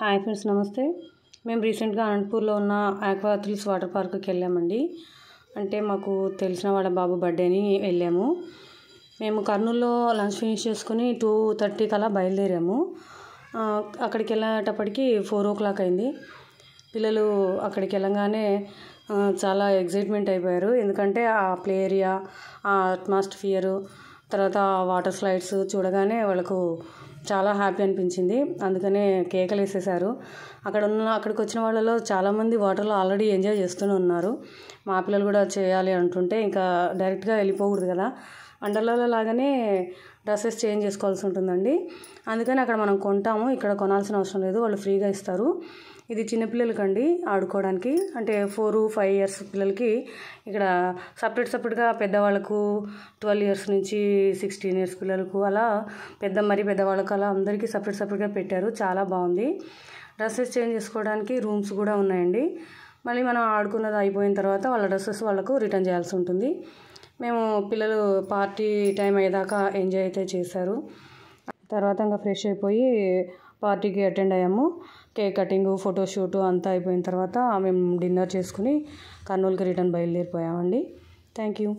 hi friends నమస్తే మేము రీసెంట్గా అనంతపూర్లో ఉన్న ఆక్వా థ్రిల్స్ వాటర్ పార్క్కి వెళ్ళామండి అంటే మాకు తెలిసిన వాళ్ళ బాబు బర్త్డేని వెళ్ళాము మేము కర్నూల్లో లంచ్ ఫినిష్ చేసుకుని టూ థర్టీ కల్లా బయలుదేరాము అక్కడికి వెళ్ళేటప్పటికి ఫోర్ ఓ క్లాక్ అయింది పిల్లలు అక్కడికి వెళ్ళగానే చాలా ఎగ్జైట్మెంట్ అయిపోయారు ఎందుకంటే ఆ ప్లే ఏరియా ఆ అట్మాస్ఫియరు తర్వాత వాటర్ స్లైడ్స్ చూడగానే వాళ్ళకు చాలా హ్యాపీ అనిపించింది అందుకనే కేకలు వేసేసారు అక్కడ ఉన్న అక్కడికి వచ్చిన వాళ్ళలో చాలామంది వాటర్లో ఆల్రెడీ ఎంజాయ్ చేస్తూనే ఉన్నారు మా పిల్లలు కూడా చేయాలి అంటుంటే ఇంకా డైరెక్ట్గా వెళ్ళిపోకూడదు కదా అండర్లలో లాగానే డ్రెస్సెస్ చేంజ్ చేసుకోవాల్సి ఉంటుందండి అందుకని అక్కడ మనం కొంటాము ఇక్కడ కొనాల్సిన అవసరం లేదు వాళ్ళు ఫ్రీగా ఇస్తారు ఇది చిన్నపిల్లలకి అండి ఆడుకోవడానికి అంటే ఫోర్ ఫైవ్ ఇయర్స్ పిల్లలకి ఇక్కడ సపరేట్ సపరేట్గా పెద్దవాళ్ళకు ట్వెల్వ్ ఇయర్స్ నుంచి సిక్స్టీన్ ఇయర్స్ పిల్లలకు అలా పెద్ద మరి పెద్దవాళ్ళకు అలా అందరికీ సపరేట్ సపరేట్గా పెట్టారు చాలా బాగుంది డ్రెస్సెస్ చేంజ్ చేసుకోవడానికి రూమ్స్ కూడా ఉన్నాయండి మళ్ళీ మనం ఆడుకున్నది అయిపోయిన తర్వాత వాళ్ళ డ్రెస్సెస్ వాళ్ళకు రిటర్న్ చేయాల్సి ఉంటుంది మేము పిల్లలు పార్టీ టైం అయ్యేదాకా ఎంజాయ్ అయితే చేశారు తర్వాత ఇంకా ఫ్రెష్ అయిపోయి పార్టీకి అటెండ్ అయ్యాము కేక్ కటింగ్ ఫోటోషూటు అంతా అయిపోయిన తర్వాత మేము డిన్నర్ చేసుకుని కర్నూలుకి రిటర్న్ బయలుదేరిపోయామండి థ్యాంక్ యూ